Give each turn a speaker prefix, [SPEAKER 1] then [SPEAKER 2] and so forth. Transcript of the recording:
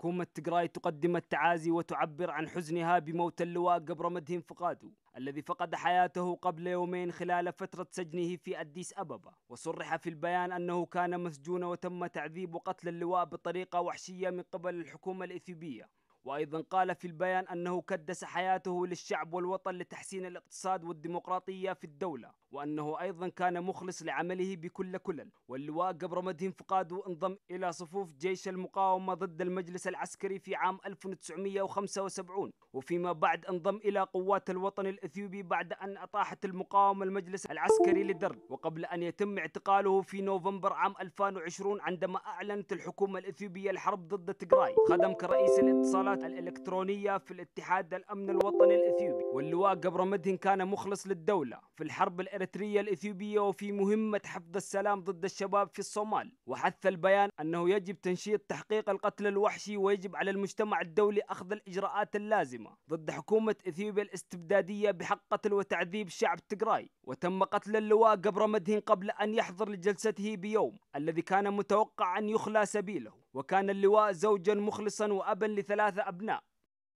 [SPEAKER 1] حكومة تقراي تقدم التعازي وتعبر عن حزنها بموت اللواء قبر مدهن فقادو الذي فقد حياته قبل يومين خلال فترة سجنه في أديس أبابا وصرح في البيان أنه كان مسجونا وتم تعذيب قتل اللواء بطريقة وحشية من قبل الحكومة الإثيوبية وأيضا قال في البيان أنه كدس حياته للشعب والوطن لتحسين الاقتصاد والديمقراطية في الدولة وأنه أيضا كان مخلص لعمله بكل كلل واللواء قبر مدهم فقاده انضم إلى صفوف جيش المقاومة ضد المجلس العسكري في عام 1975 وفيما بعد انضم إلى قوات الوطن الإثيوبي بعد أن أطاحت المقاومة المجلس العسكري لدرب وقبل أن يتم اعتقاله في نوفمبر عام 2020 عندما أعلنت الحكومة الإثيوبية الحرب ضد تجراي خدم كرئيس الاتصالات الثورات الإلكترونية في الاتحاد الأمن الوطني الإثيوبي واللواء قبر مدهن كان مخلص للدولة في الحرب الإريترية الإثيوبية وفي مهمة حفظ السلام ضد الشباب في الصومال وحث البيان أنه يجب تنشيط تحقيق القتل الوحشي ويجب على المجتمع الدولي أخذ الإجراءات اللازمة ضد حكومة إثيوبيا الاستبدادية بحق قتل وتعذيب شعب تقراي وتم قتل اللواء قبر مدهن قبل أن يحضر لجلسته بيوم الذي كان متوقع أن يخلى سبيله وكان اللواء زوجا مخلصا وأبا لثلاثة أبناء